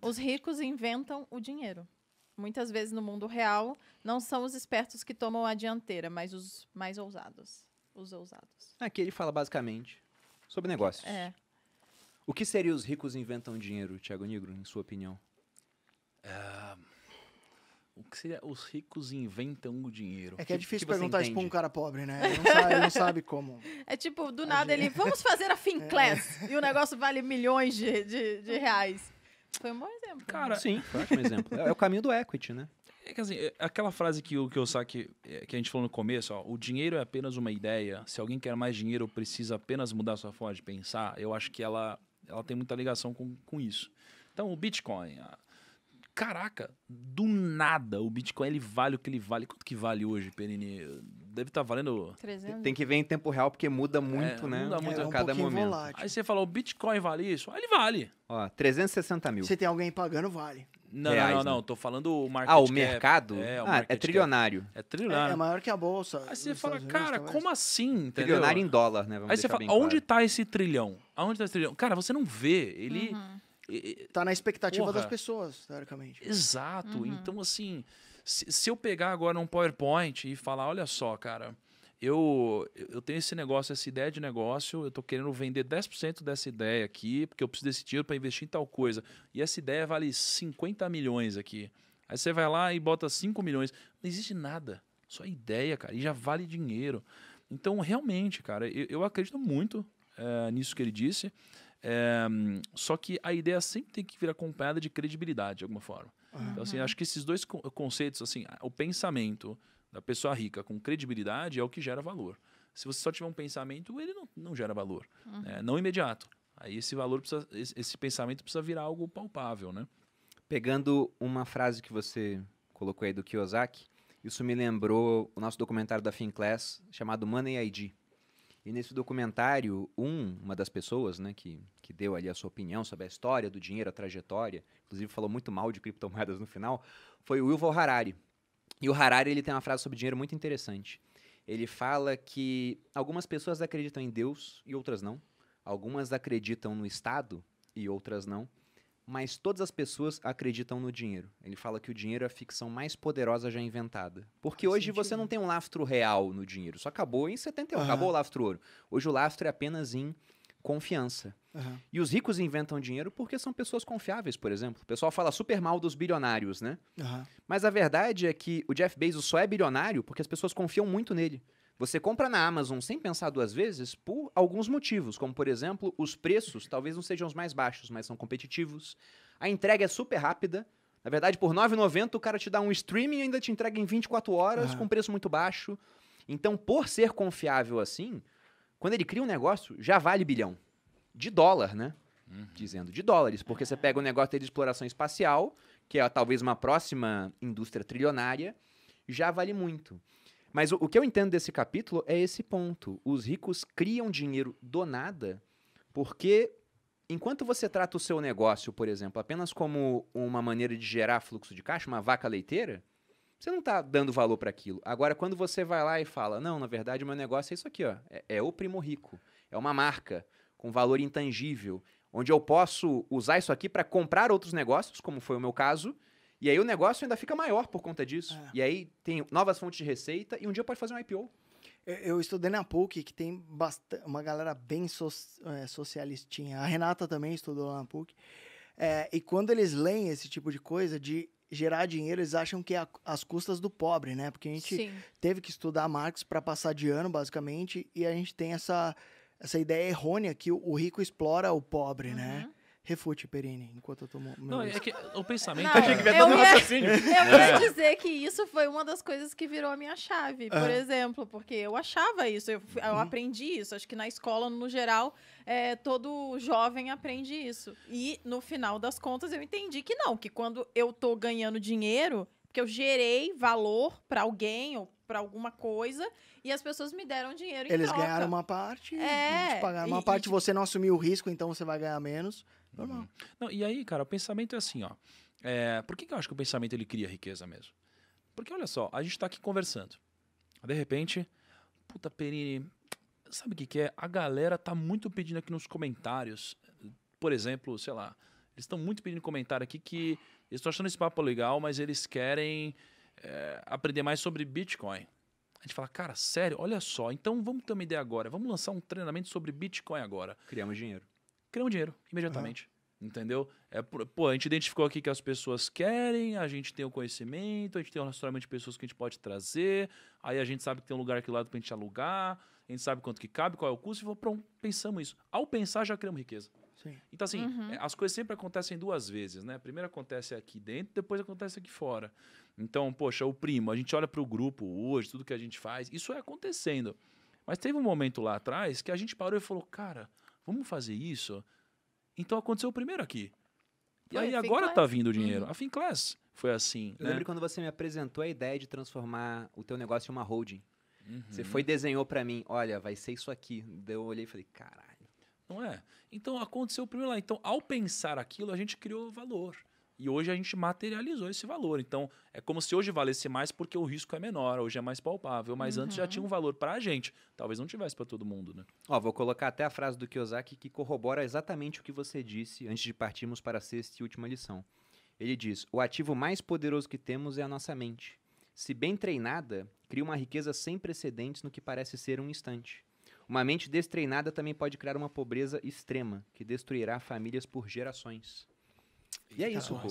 Os ricos inventam o dinheiro. Muitas vezes no mundo real, não são os espertos que tomam a dianteira, mas os mais ousados. Os ousados. Aqui ele fala basicamente sobre negócios. É. O que seria os ricos inventam dinheiro, Tiago Negro, em sua opinião? É, o que seria os ricos inventam o dinheiro? É que, que é difícil que perguntar isso para um cara pobre, né? Ele não sabe, ele não sabe como. É tipo, do nada gente... ele, vamos fazer a Finclass. É. E o negócio vale milhões de, de, de reais. Foi um bom exemplo. Cara, né? Sim, foi um ótimo exemplo. É, é o caminho do equity, né? É que assim, é, aquela frase que o Kiyosaki, é, que a gente falou no começo, ó, o dinheiro é apenas uma ideia, se alguém quer mais dinheiro precisa apenas mudar sua forma de pensar, eu acho que ela, ela tem muita ligação com, com isso. Então, o Bitcoin, a, caraca, do nada o Bitcoin ele vale o que ele vale. Quanto que vale hoje, Perini? deve estar tá valendo. 300. Tem que ver em tempo real, porque muda é, muito, é, né? Muda muito é, a um cada momento. Volátil. Aí você fala, o Bitcoin vale isso? Aí ele vale. Ó, 360 mil. Se tem alguém pagando, vale. Não, reais, não, não, não, né? Tô falando o market Ah, o mercado? É, o ah, é trilionário. É trilionário. É, é, maior que a bolsa. Aí você fala, Unidos, cara, talvez. como assim? Entendeu? Trilionário em dólar, né? Vamos Aí você fala, onde claro. tá esse trilhão? Aonde tá esse trilhão? Cara, você não vê. Ele. Uhum Tá na expectativa Porra. das pessoas, teoricamente. Exato. Uhum. Então, assim, se, se, eu pegar agora um PowerPoint e falar, olha só, cara, eu, eu tenho esse negócio, essa ideia de negócio, eu tô querendo vender 10% dessa ideia aqui, porque eu preciso desse dinheiro para investir em tal coisa. E essa ideia vale 50 milhões aqui. Aí você vai lá e bota 5 milhões. Não existe nada. Só ideia, cara. E já vale dinheiro. Então, realmente, cara, eu, eu acredito muito é, nisso que ele disse. É, só que a ideia sempre tem que vir acompanhada de credibilidade, de alguma forma. Uhum. Então, assim, acho que esses dois conceitos, assim, o pensamento da pessoa rica com credibilidade é o que gera valor. Se você só tiver um pensamento, ele não, não gera valor. Uhum. É, não imediato. Aí esse valor precisa, esse pensamento precisa virar algo palpável, né? Pegando uma frase que você colocou aí do Kiyosaki, isso me lembrou o nosso documentário da Finclass chamado Money ID. E nesse documentário, um, uma das pessoas né, que, que deu ali a sua opinião sobre a história do dinheiro, a trajetória, inclusive falou muito mal de criptomoedas no final, foi o Wilval Harari. E o Harari ele tem uma frase sobre dinheiro muito interessante. Ele fala que algumas pessoas acreditam em Deus e outras não. Algumas acreditam no Estado e outras não mas todas as pessoas acreditam no dinheiro. Ele fala que o dinheiro é a ficção mais poderosa já inventada. Porque Faz hoje sentido. você não tem um lastro real no dinheiro. Só acabou em 71, uhum. acabou o lastro ouro. Hoje o lastro é apenas em confiança. Uhum. E os ricos inventam dinheiro porque são pessoas confiáveis, por exemplo. O pessoal fala super mal dos bilionários, né? Uhum. Mas a verdade é que o Jeff Bezos só é bilionário porque as pessoas confiam muito nele. Você compra na Amazon sem pensar duas vezes por alguns motivos, como por exemplo, os preços talvez não sejam os mais baixos, mas são competitivos. A entrega é super rápida. Na verdade, por R$ 9,90 o cara te dá um streaming e ainda te entrega em 24 horas com preço muito baixo. Então, por ser confiável assim, quando ele cria um negócio, já vale bilhão. De dólar, né? Uhum. Dizendo de dólares, porque você pega o um negócio de exploração espacial, que é talvez uma próxima indústria trilionária, já vale muito. Mas o, o, que eu entendo desse capítulo é esse ponto. Os ricos criam dinheiro do nada, porque enquanto você trata o seu negócio, por exemplo, apenas como uma maneira de gerar fluxo de caixa, uma vaca leiteira, você não está dando valor para aquilo. Agora, quando você vai lá e fala, não, na verdade, meu negócio é isso aqui, ó, é, é o primo rico, é uma marca com valor intangível, onde eu posso usar isso aqui para comprar outros negócios, como foi o meu caso, e aí o negócio ainda fica maior por conta disso. É. E aí tem novas fontes de receita e um dia pode fazer um IPO. Eu, estudei na PUC, que tem bastante, uma galera bem so, é, socialistinha. A Renata também estudou lá na PUC. É, e quando eles leem esse tipo de coisa de gerar dinheiro, eles acham que é às custas do pobre, né? Porque a gente Sim. teve que estudar Marx para passar de ano, basicamente, e a gente tem essa, essa ideia errônea que o, o rico explora o pobre, né? uhum. né? Refute, Perini, enquanto eu tomo. Não, é que o pensamento. Não, achei é que tá eu, ia, eu é. ia dizer que isso foi uma das coisas que virou a minha chave, por exemplo, porque eu achava isso, eu, eu uhum. aprendi isso. Acho que na escola, no geral, é, todo jovem aprende isso. E no final das contas, eu entendi que não, que quando eu tô ganhando dinheiro, porque eu gerei valor para alguém ou para alguma coisa e as pessoas me deram dinheiro em Eles troca. ganharam uma parte, é, eles pagaram uma e, parte, e, você não assumiu o risco, então você vai ganhar menos. Normal. Uhum. Não, e aí, cara, o pensamento é assim, ó. É, por que, que eu acho que o pensamento ele cria riqueza mesmo? Porque olha só, a gente está aqui conversando. De repente, puta Perini, sabe o que, que é? A galera tá muito pedindo aqui nos comentários. Por exemplo, sei lá, eles estão muito pedindo comentário aqui que eles estão achando esse papo legal, mas eles querem é, aprender mais sobre Bitcoin. A gente fala, cara, sério, olha só, então vamos ter uma ideia agora. Vamos lançar um treinamento sobre Bitcoin agora. Criamos dinheiro criam dinheiro imediatamente. Uhum. Entendeu? É, pô, a gente identificou aqui que as pessoas querem, a gente tem o conhecimento, a gente tem o relacionamento de pessoas que a gente pode trazer, aí a gente sabe que tem um lugar aqui do lado pra gente alugar, a gente sabe quanto que cabe, qual é o custo, e falou, pronto, pensamos isso. Ao pensar, já criamos riqueza. Sim. Então, assim, uhum. É, as coisas sempre acontecem duas vezes, né? Primeiro acontece aqui dentro, depois acontece aqui fora. Então, poxa, o primo, a gente olha para o grupo hoje, tudo que a gente faz, isso é acontecendo. Mas teve um momento lá atrás que a gente parou e falou, cara, Vamos fazer isso? Então aconteceu o primeiro aqui. E aí agora tá class. tá vindo o dinheiro. Uhum. A Finclass foi assim. Eu né? lembro quando você me apresentou a ideia de transformar o teu negócio em uma holding. Uhum. Você foi e desenhou para mim, olha, vai ser isso aqui. eu olhei e falei, caralho. Não é? Então aconteceu o primeiro lá. Então, ao pensar aquilo, a gente criou valor. E hoje a gente materializou esse valor. Então, é como se hoje valesse mais porque o risco é menor, hoje é mais palpável, mas uhum. antes já uhum. tinha um valor para a gente. Talvez não tivesse para todo mundo, né? Ó, vou colocar até a frase do Kiyosaki que corrobora exatamente o que você disse antes de partirmos para a sexta e última lição. Ele diz: "O ativo mais poderoso que temos é a nossa mente. Se bem treinada, cria uma riqueza sem precedentes no que parece ser um instante." Uma mente destreinada também pode criar uma pobreza extrema, que destruirá famílias por gerações. E é isso, pô.